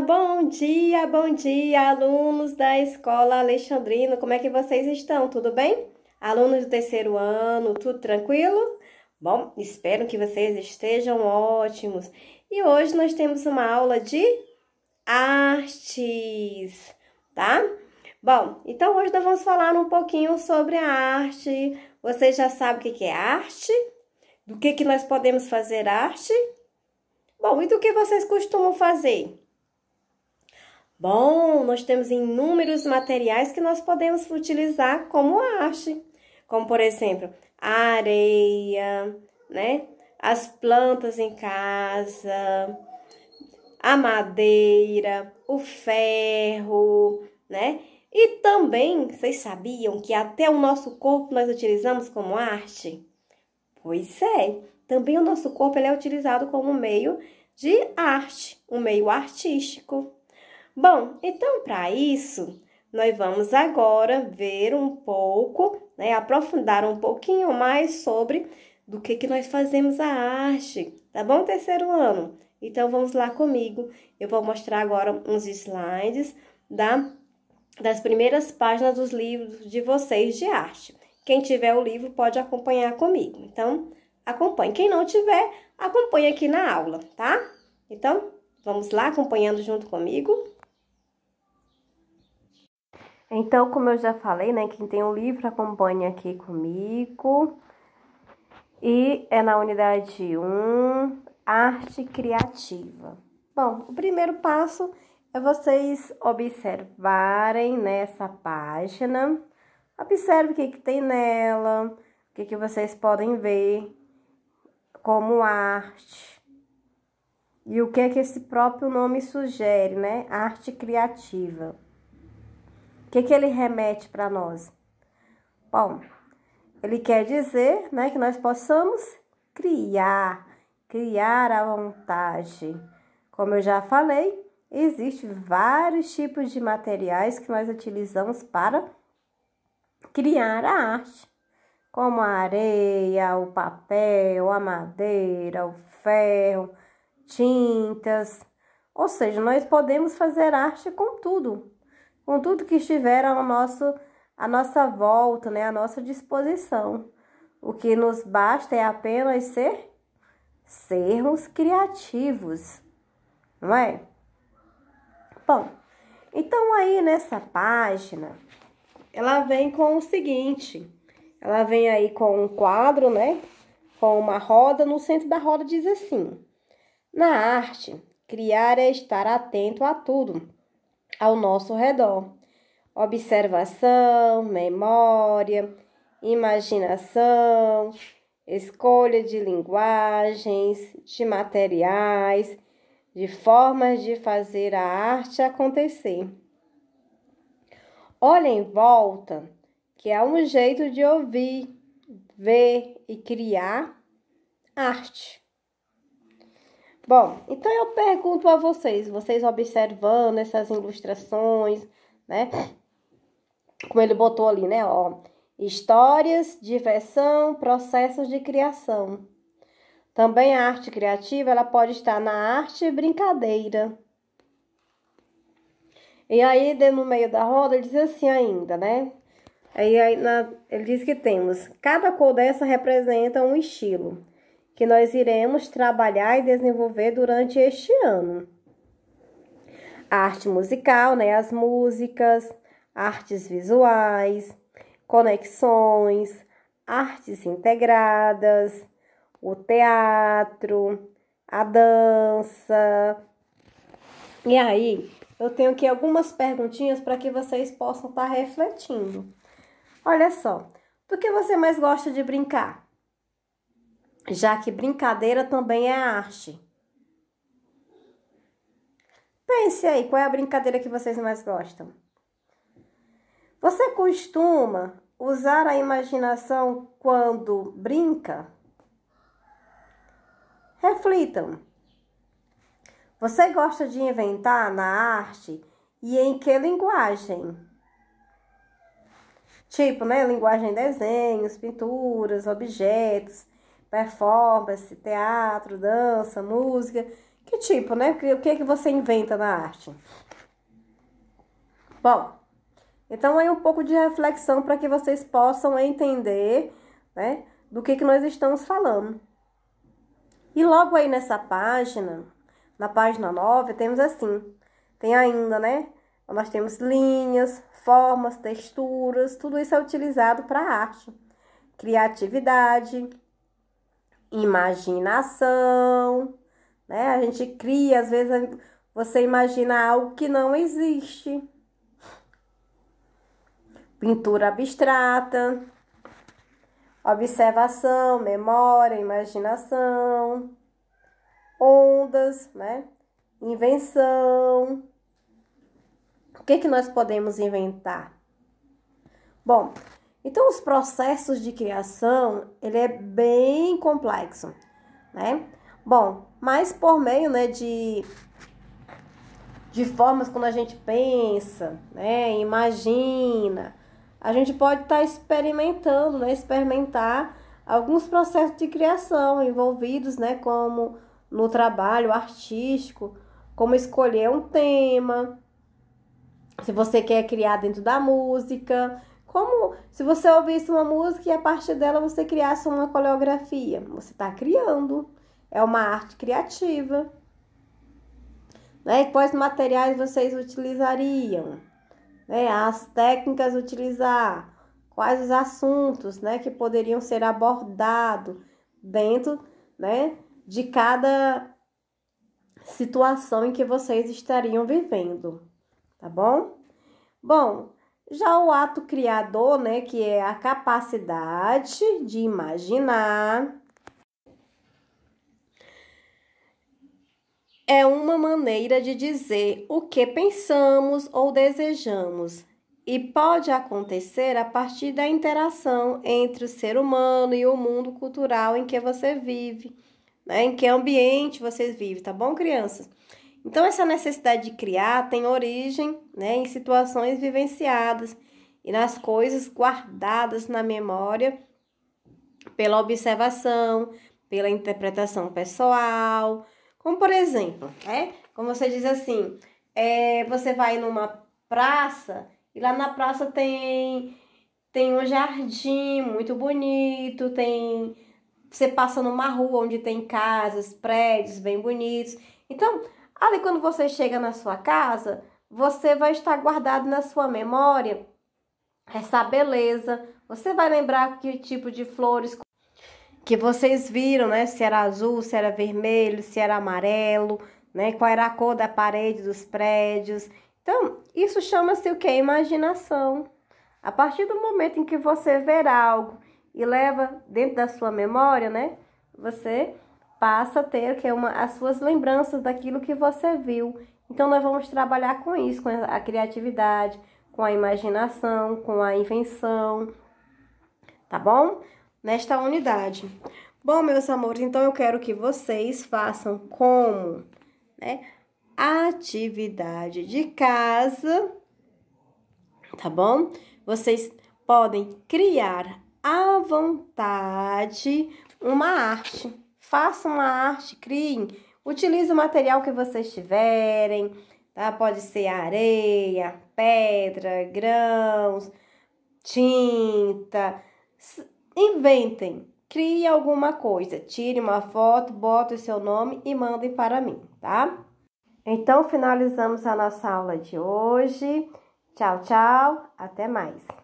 bom dia, bom dia, alunos da Escola Alexandrino. Como é que vocês estão? Tudo bem? Alunos do terceiro ano, tudo tranquilo? Bom, espero que vocês estejam ótimos. E hoje nós temos uma aula de artes, tá? Bom, então hoje nós vamos falar um pouquinho sobre a arte. Vocês já sabem o que é arte? Do que, que nós podemos fazer arte? Bom, e do que vocês costumam fazer? Bom, nós temos inúmeros materiais que nós podemos utilizar como arte, como por exemplo, a areia, né? As plantas em casa, a madeira, o ferro, né? E também, vocês sabiam que até o nosso corpo nós utilizamos como arte? Pois é, também o nosso corpo ele é utilizado como meio de arte, um meio artístico. Bom, então para isso, nós vamos agora ver um pouco, né, aprofundar um pouquinho mais sobre do que, que nós fazemos a arte, tá bom, terceiro ano? Então, vamos lá comigo. Eu vou mostrar agora uns slides da, das primeiras páginas dos livros de vocês de arte. Quem tiver o livro pode acompanhar comigo. Então, acompanhe. Quem não tiver, acompanhe aqui na aula, tá? Então, vamos lá acompanhando junto comigo. Então, como eu já falei, né, quem tem o um livro acompanha aqui comigo. E é na unidade 1, arte criativa. Bom, o primeiro passo é vocês observarem nessa página. Observe o que, que tem nela, o que, que vocês podem ver como arte. E o que, é que esse próprio nome sugere, né? Arte criativa que, que ele remete para nós? Bom, ele quer dizer né, que nós possamos criar, criar à vontade. Como eu já falei, existem vários tipos de materiais que nós utilizamos para criar a arte, como a areia, o papel, a madeira, o ferro, tintas. Ou seja, nós podemos fazer arte com tudo com tudo que estiver ao nosso, à nossa volta, né, à nossa disposição. O que nos basta é apenas ser sermos criativos, não é? Bom, então aí nessa página, ela vem com o seguinte, ela vem aí com um quadro, né? Com uma roda, no centro da roda diz assim: Na arte, criar é estar atento a tudo ao nosso redor. Observação, memória, imaginação, escolha de linguagens, de materiais, de formas de fazer a arte acontecer. Olhem em volta, que é um jeito de ouvir, ver e criar arte. Bom, então eu pergunto a vocês, vocês observando essas ilustrações, né? Como ele botou ali, né? Ó, histórias, diversão, processos de criação. Também a arte criativa, ela pode estar na arte brincadeira. E aí, no meio da roda, ele diz assim ainda, né? aí na, ele diz que temos, cada cor dessa representa um estilo que nós iremos trabalhar e desenvolver durante este ano. A arte musical, né, as músicas, artes visuais, conexões, artes integradas, o teatro, a dança. E aí, eu tenho aqui algumas perguntinhas para que vocês possam estar tá refletindo. Olha só, do que você mais gosta de brincar? já que brincadeira também é arte. Pense aí, qual é a brincadeira que vocês mais gostam? Você costuma usar a imaginação quando brinca? Reflitam. Você gosta de inventar na arte e em que linguagem? Tipo, né? Linguagem desenhos, pinturas, objetos, performance, teatro, dança, música. Que tipo, né? O que que você inventa na arte? Bom, então aí um pouco de reflexão para que vocês possam entender, né, do que que nós estamos falando. E logo aí nessa página, na página 9, temos assim, tem ainda, né? Nós temos linhas, formas, texturas, tudo isso é utilizado para arte, criatividade, imaginação, né? A gente cria, às vezes você imagina algo que não existe. Pintura abstrata, observação, memória, imaginação, ondas, né? Invenção. O que, que nós podemos inventar? Bom, então, os processos de criação, ele é bem complexo, né? Bom, mas por meio, né, de, de formas quando a gente pensa, né, imagina, a gente pode estar tá experimentando, né, experimentar alguns processos de criação envolvidos, né, como no trabalho artístico, como escolher um tema, se você quer criar dentro da música, como se você ouvisse uma música e a partir dela você criasse uma coreografia? Você está criando. É uma arte criativa. Né? Quais materiais vocês utilizariam? Né? As técnicas utilizar? Quais os assuntos né, que poderiam ser abordados dentro né, de cada situação em que vocês estariam vivendo, tá bom? Bom, já o ato criador, né, que é a capacidade de imaginar, é uma maneira de dizer o que pensamos ou desejamos e pode acontecer a partir da interação entre o ser humano e o mundo cultural em que você vive, né, em que ambiente você vive, tá bom, crianças? Então, essa necessidade de criar tem origem né, em situações vivenciadas e nas coisas guardadas na memória pela observação, pela interpretação pessoal. Como, por exemplo, né, como você diz assim, é, você vai numa praça e lá na praça tem, tem um jardim muito bonito, tem você passa numa rua onde tem casas, prédios bem bonitos. Então, Ali, quando você chega na sua casa, você vai estar guardado na sua memória essa beleza. Você vai lembrar que tipo de flores que vocês viram, né? Se era azul, se era vermelho, se era amarelo, né? Qual era a cor da parede dos prédios. Então, isso chama-se o que? Imaginação. A partir do momento em que você ver algo e leva dentro da sua memória, né? Você passa a ter que é uma, as suas lembranças daquilo que você viu. Então nós vamos trabalhar com isso, com a criatividade, com a imaginação, com a invenção, tá bom? Nesta unidade. Bom, meus amores, então eu quero que vocês façam como, né? Atividade de casa, tá bom? Vocês podem criar à vontade uma arte façam uma arte, criem, utilize o material que vocês tiverem, tá? Pode ser areia, pedra, grãos, tinta. Inventem, crie alguma coisa, tire uma foto, bota o seu nome e mandem para mim, tá? Então finalizamos a nossa aula de hoje. Tchau, tchau, até mais.